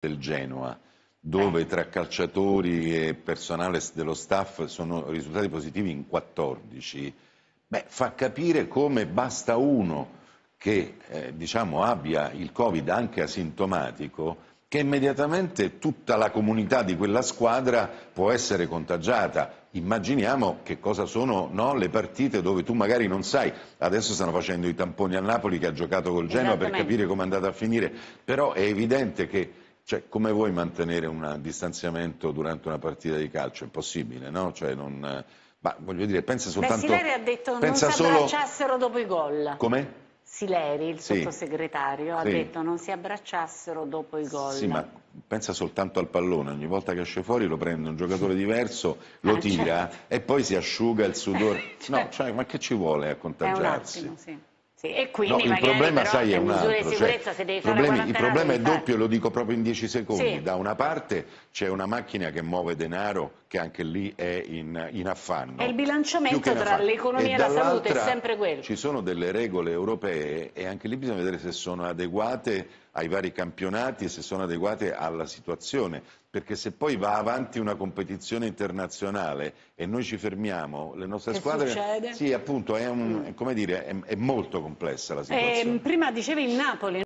del Genoa, eh. dove tra calciatori e personale dello staff sono risultati positivi in 14, beh, fa capire come basta uno che eh, diciamo, abbia il Covid anche asintomatico, che immediatamente tutta la comunità di quella squadra può essere contagiata. Immaginiamo che cosa sono no, le partite dove tu magari non sai, adesso stanno facendo i tamponi a Napoli che ha giocato col Genoa per capire come è andata a finire, però è evidente che cioè, come vuoi mantenere un distanziamento durante una partita di calcio? È impossibile, no? Cioè, non... Ma voglio dire, pensa soltanto... Beh, Sileri ha detto che non si abbracciassero solo... dopo i gol. Come? Sileri, il sì. sottosegretario, ha detto non si abbracciassero dopo i gol. Sì, ma pensa soltanto al pallone, ogni volta che esce fuori lo prende un giocatore diverso, ah, lo ah, tira certo. e poi si asciuga il sudore. Certo. No, cioè, ma che ci vuole a contagiarsi? È un attimo, sì. Sì, e quindi no, il problema, sai, è un altro. Cioè, problemi, il problema è doppio, lo dico proprio in dieci secondi. Sì. Da una parte c'è una macchina che muove denaro, che anche lì è in, in affanno. E il bilanciamento tra l'economia e, e la salute è sempre quello. Ci sono delle regole europee e anche lì bisogna vedere se sono adeguate ai vari campionati e se sono adeguate alla situazione perché se poi va avanti una competizione internazionale e noi ci fermiamo, le nostre che squadre... Succede? Sì, appunto, è, un, mm. dire, è, è molto complessa la eh, situazione. Eh, prima dicevi il Napoli.